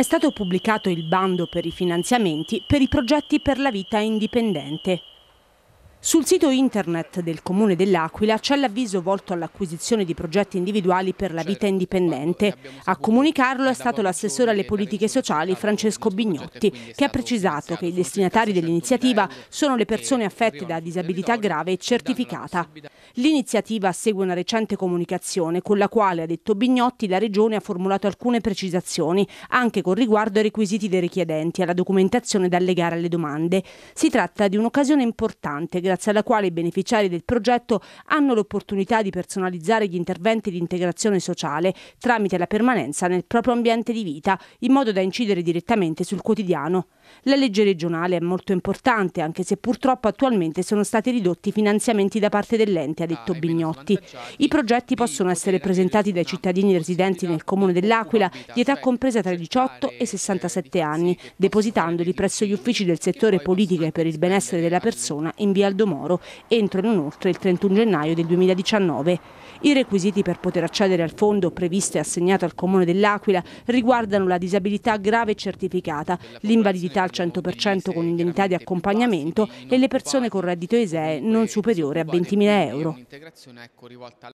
È stato pubblicato il bando per i finanziamenti per i progetti per la vita indipendente. Sul sito internet del Comune dell'Aquila c'è l'avviso volto all'acquisizione di progetti individuali per la vita indipendente. A comunicarlo è stato l'assessore alle politiche sociali Francesco Bignotti, che ha precisato che i destinatari dell'iniziativa sono le persone affette da disabilità grave e certificata. L'iniziativa segue una recente comunicazione con la quale, ha detto Bignotti, la Regione ha formulato alcune precisazioni, anche con riguardo ai requisiti dei richiedenti e alla documentazione da allegare alle domande. Si tratta di un'occasione importante grazie alla quale i beneficiari del progetto hanno l'opportunità di personalizzare gli interventi di integrazione sociale tramite la permanenza nel proprio ambiente di vita, in modo da incidere direttamente sul quotidiano. La legge regionale è molto importante, anche se purtroppo attualmente sono stati ridotti i finanziamenti da parte dell'ente, ha ah, detto Bignotti. I progetti possono essere presentati dai cittadini residenti nel comune dell'Aquila di età compresa tra i 18 e i 67 anni, depositandoli presso gli uffici del settore politiche per il benessere della persona in via Aldo Aldo Moro entro e non oltre il 31 gennaio del 2019. I requisiti per poter accedere al fondo previsto e assegnato al Comune dell'Aquila riguardano la disabilità grave certificata, l'invalidità al 100% con indennità di accompagnamento e le persone con reddito ISEE non superiore a 20.000 euro.